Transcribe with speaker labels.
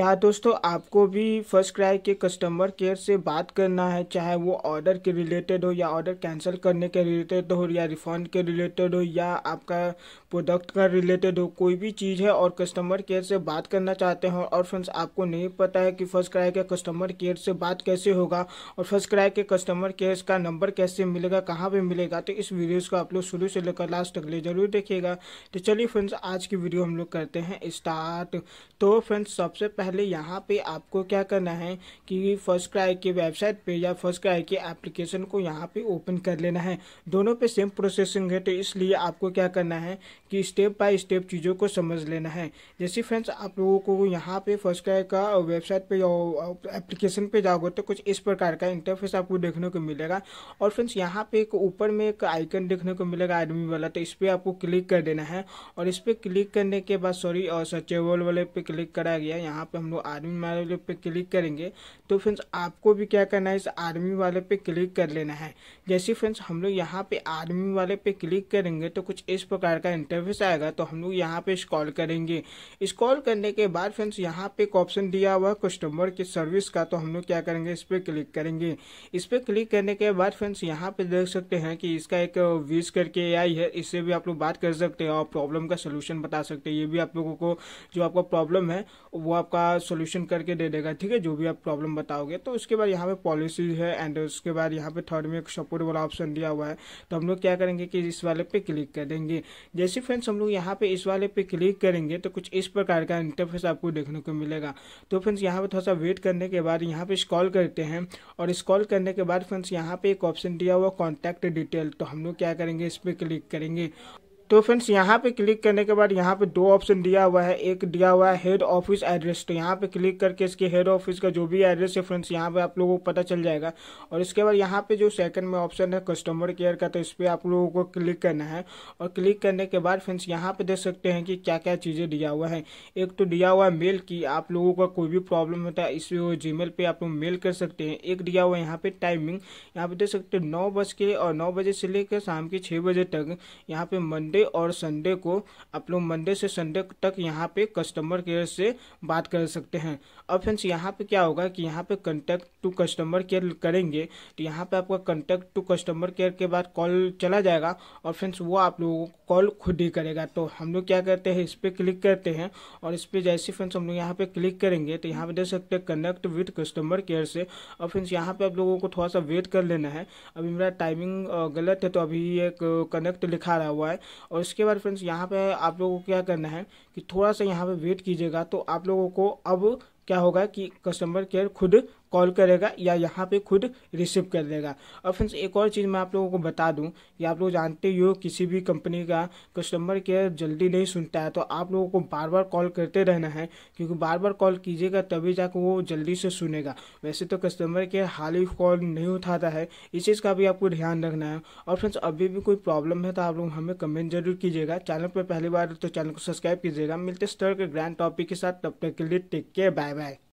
Speaker 1: क्या दोस्तों आपको भी फर्स्ट क्राई के कस्टमर केयर से बात करना है चाहे वो ऑर्डर के रिलेटेड हो या ऑर्डर कैंसिल करने के रिलेटेड हो या रिफंड के रिलेटेड हो या आपका प्रोडक्ट का रिलेटेड हो कोई भी चीज़ है और कस्टमर केयर से बात करना चाहते हो और फ्रेंड्स आपको नहीं पता है कि फर्स्ट क्राई के कस्टमर केयर से बात कैसे होगा और फर्स्ट क्राई के कस्टमर केयर का नंबर कैसे मिलेगा कहाँ पर मिलेगा तो इस वीडियोज़ को आप लोग शुरू से लेकर लास्ट तक ले जरूर देखिएगा तो चलिए फ्रेंड्स आज की वीडियो हम लोग करते हैं स्टार्ट तो फ्रेंड्स सबसे पहले पहले यहाँ पे आपको क्या करना है कि फर्स्ट क्राई के वेबसाइट पे या फर्स्ट क्राई के एप्लीकेशन को यहाँ पे ओपन कर लेना है दोनों पे सेम प्रोसेसिंग है तो इसलिए आपको क्या करना है कि स्टेप बाय स्टेप चीज़ों को समझ लेना है जैसे फ्रेंड्स आप लोगों को यहाँ पे फर्स्ट क्राई का वेबसाइट पर एप्लीकेशन पर जाओगे तो कुछ इस प्रकार का इंटरफेस आपको देखने को मिलेगा और फ्रेंड्स यहाँ पे एक ऊपर में एक आइकन देखने को मिलेगा आदमी वाला तो इस पर आपको क्लिक कर देना है और इस पर क्लिक करने के बाद सॉरी और सर्चेबल वाले पे क्लिक करा गया यहाँ पे पे हम लोग आर्मी वाले पे क्लिक करेंगे तो फ्रेंड्स आपको भी क्या करना है इस आर्मी वाले पे क्लिक कर लेना है जैसे फ्रेंड्स हम लोग यहाँ पे आर्मी वाले पे क्लिक करेंगे तो कुछ इस प्रकार का इंटरव्यूस आएगा तो हम लोग यहाँ पे स्कॉल करेंगे स्कॉल करने के बाद फ्रेंड्स यहाँ पे एक ऑप्शन दिया हुआ कस्टमर की सर्विस का तो हम लोग क्या करेंगे इस पर क्लिक करेंगे इस पर क्लिक करने के बाद फ्रेंड्स यहाँ पे देख सकते हैं कि इसका एक वीज करके आई है इससे भी आप लोग बात कर सकते हैं और प्रॉब्लम का सोल्यूशन बता सकते हैं ये भी आप लोगों को जो आपका प्रॉब्लम है वो आपका सोल्यूशन करके दे देगा ठीक है जो भी आप प्रॉब्लम बताओगे तो उसके बाद यहाँ पे पॉलिसीज है एंड उसके बाद यहाँ पे थर्ड में एक सपोर्ट वाला ऑप्शन दिया हुआ है तो हम लोग क्या करेंगे कि इस वाले पे क्लिक कर देंगे जैसे फ्रेंड्स हम लोग यहाँ पे इस वाले पे क्लिक करेंगे तो कुछ इस प्रकार का इंटरफेस आपको देखने को मिलेगा तो फ्रेंड्स यहाँ पे थोड़ा सा वेट करने के बाद यहाँ पे स्कॉल करते हैं और स्कॉल करने के बाद फ्रेंड्स यहाँ पे एक ऑप्शन दिया हुआ कॉन्टैक्ट डिटेल तो हम लोग क्या करेंगे इस पर क्लिक करेंगे तो फ्रेंड्स यहाँ पे क्लिक करने के बाद यहाँ पे दो ऑप्शन दिया हुआ है एक दिया हुआ है हेड ऑफिस एड्रेस तो यहाँ पे क्लिक करके इसके हेड ऑफिस का जो भी एड्रेस है फ्रेंड्स यहाँ पे आप लोगों को पता चल जाएगा और इसके बाद यहाँ पे जो सेकंड में ऑप्शन है कस्टमर केयर का तो इस पर आप लोगों को क्लिक करना है और क्लिक करने के बाद फ्रेंड्स यहाँ पे देख सकते हैं कि क्या क्या चीज़ें दिया हुआ है एक तो दिया हुआ है मेल की आप लोगों का कोई भी प्रॉब्लम होता है इस जी मेल आप लोग मेल कर सकते हैं एक दिया हुआ है यहाँ पे टाइमिंग यहाँ पे देख सकते हैं नौ बज के और नौ बजे से लेकर शाम के छः बजे तक यहाँ पे मंडे सैटरडे और संडे को आप लोग मंडे से संडे तक यहाँ पे कस्टमर केयर से बात कर सकते हैं और फ्रेंड्स यहाँ पे क्या होगा कि यहाँ पे कंटेक्ट टू कस्टमर केयर करेंगे तो यहाँ पे आपका कंटेक्ट टू कस्टमर केयर के बाद कॉल चला जाएगा और फ्रेंड्स वो आप लोगों को कॉल खुद ही करेगा तो हम लोग क्या करते हैं इस पर क्लिक करते हैं और इस पर जैसे फ्रेंड्स हम लोग यहाँ पे क्लिक करेंगे तो यहाँ पे देख सकते हैं कनेक्ट विथ कस्टमर केयर से और फ्रेंड्स यहाँ पे आप लोगों को थोड़ा सा वेट कर लेना है अभी मेरा टाइमिंग गलत है तो अभी ये कनेक्ट लिखा रहा हुआ है और इसके बाद फ्रेंड्स यहाँ पे आप लोगों को क्या करना है कि थोड़ा सा यहाँ पे वेट कीजिएगा तो आप लोगों को अब क्या होगा कि कस्टमर केयर खुद कॉल करेगा या यहाँ पे खुद रिसीव कर देगा और फ्रेंड्स एक और चीज़ मैं आप लोगों को बता दूँ कि आप लोग जानते ही हो किसी भी कंपनी का कस्टमर केयर जल्दी नहीं सुनता है तो आप लोगों को बार बार कॉल करते रहना है क्योंकि बार बार कॉल कीजिएगा तभी जाकर वो जल्दी से सुनेगा वैसे तो कस्टमर केयर हाल ही कॉल नहीं उठाता है इस चीज़ का भी आपको ध्यान रखना है और फ्रेंड्स अभी भी कोई प्रॉब्लम है तो आप लोग हमें कमेंट जरूर कीजिएगा चैनल पर पहली बार तो चैनल को सब्सक्राइब कीजिएगा मिलते स्तर के ग्रैंड टॉपिक के साथ तब तक के लिए टेक केयर बाय बाय